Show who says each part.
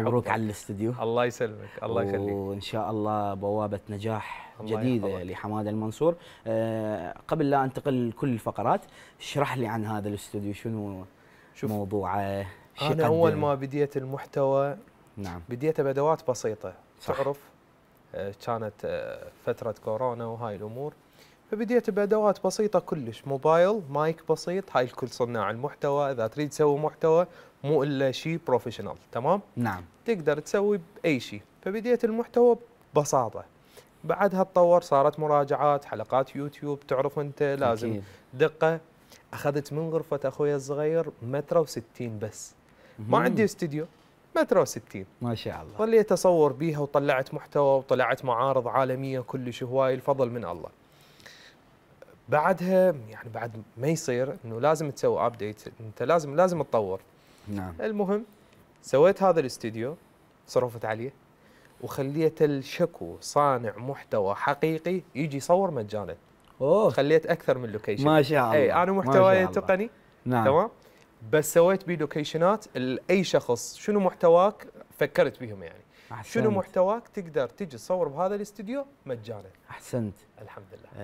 Speaker 1: مبروك على الاستديو الله يسلمك الله يخليك وان شاء الله بوابه نجاح جديده لحماده المنصور أه قبل لا انتقل لكل الفقرات اشرح لي عن هذا الاستوديو شنو شوف موضوعه آه، انا اول ما بديت المحتوى نعم بديته بادوات بسيطه صح. تعرف آه، كانت آه، فتره كورونا وهاي الامور فبديت بادوات بسيطه كلش موبايل مايك بسيط هاي الكل صناع المحتوى اذا تريد تسوي محتوى مو الا شيء بروفيشنال تمام نعم تقدر تسوي باي شيء فبديت المحتوى ببساطه بعدها تطور صارت مراجعات حلقات يوتيوب تعرف انت لازم أكيد. دقه اخذت من غرفه اخوي الصغير متر و60 بس مم. ما عندي استوديو متر و60 ما شاء الله ظليت اصور بيها وطلعت محتوى وطلعت معارض عالميه كلش هواي الفضل من الله بعدها يعني بعد ما يصير انه لازم تسوي ابديت انت لازم لازم تطور نعم المهم سويت هذا الاستديو صرفت عليه وخليت الشكو صانع محتوى حقيقي يجي يصور مجانا اوه خليت اكثر من لوكيشن ما شاء إيه، الله اي انا محتواي تقني نعم تمام بس سويت بيه لوكيشنات لاي شخص شنو محتواك فكرت بهم يعني أحسنت. شنو محتواك تقدر تجي تصور بهذا الاستديو مجانا احسنت الحمد لله إيه.